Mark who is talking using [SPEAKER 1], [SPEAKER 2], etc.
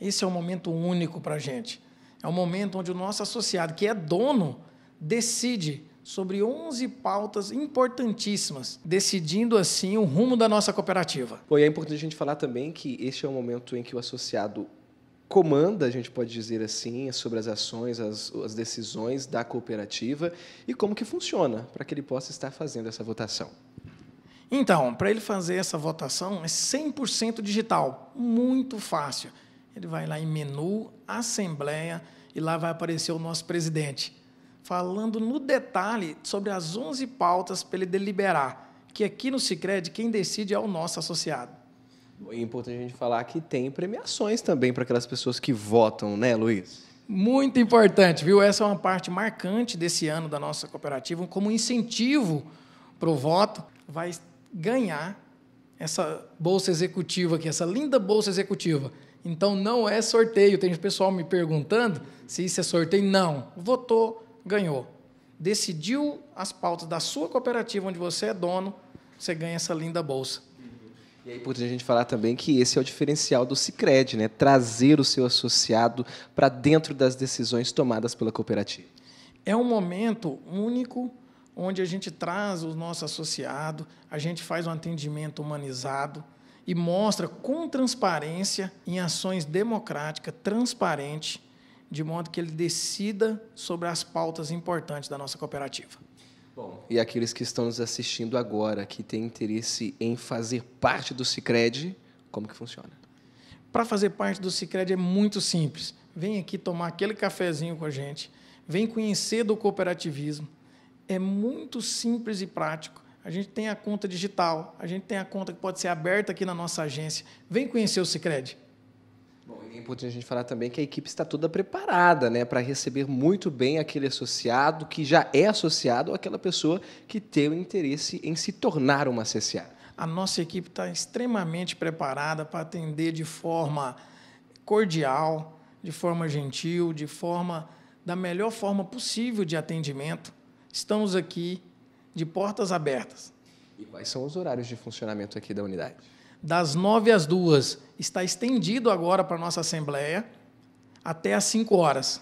[SPEAKER 1] Esse é um momento único para a gente. É um momento onde o nosso associado, que é dono, decide sobre 11 pautas importantíssimas, decidindo assim o rumo da nossa cooperativa. Pô, e é importante a gente falar também que este é o momento em que o associado
[SPEAKER 2] comanda, a gente pode dizer assim, sobre as ações, as, as decisões da cooperativa e como que funciona para que ele possa estar fazendo essa votação.
[SPEAKER 1] Então, para ele fazer essa votação é 100% digital, muito fácil. Ele vai lá em menu, assembleia, e lá vai aparecer o nosso presidente, falando no detalhe sobre as 11 pautas para ele deliberar, que aqui no Sicredi quem decide é o nosso associado. É importante a gente falar que tem premiações também para aquelas pessoas que votam, né, Luiz? Muito importante, viu? Essa é uma parte marcante desse ano da nossa cooperativa, como incentivo para o voto, vai ganhar essa bolsa executiva aqui, essa linda bolsa executiva então não é sorteio. Tem pessoal me perguntando se isso é sorteio. Não. Votou, ganhou. Decidiu as pautas da sua cooperativa, onde você é dono, você ganha essa linda bolsa. E
[SPEAKER 2] aí poderia a gente falar também que esse é o diferencial do Cicred, né? Trazer o seu associado para dentro das decisões tomadas pela cooperativa.
[SPEAKER 1] É um momento único onde a gente traz o nosso associado, a gente faz um atendimento humanizado, e mostra com transparência em ações democráticas, transparente, de modo que ele decida sobre as pautas importantes da nossa cooperativa. Bom,
[SPEAKER 2] e aqueles que estão nos assistindo agora, que têm interesse em fazer parte do Cicred, como que funciona?
[SPEAKER 1] Para fazer parte do Cicred é muito simples. Vem aqui tomar aquele cafezinho com a gente, vem conhecer do cooperativismo. É muito simples e prático a gente tem a conta digital, a gente tem a conta que pode ser aberta aqui na nossa agência. Vem conhecer o Cicred. Bom, é
[SPEAKER 2] importante a gente falar também que a equipe está toda preparada né, para receber muito bem aquele associado que já é associado ou aquela pessoa que tem o interesse em se tornar uma CCA.
[SPEAKER 1] A nossa equipe está extremamente preparada para atender de forma cordial, de forma gentil, de forma da melhor forma possível de atendimento. Estamos aqui de portas abertas.
[SPEAKER 2] E quais são os horários de
[SPEAKER 1] funcionamento aqui da unidade? Das 9 às 2 está estendido agora para a nossa Assembleia até às 5 horas.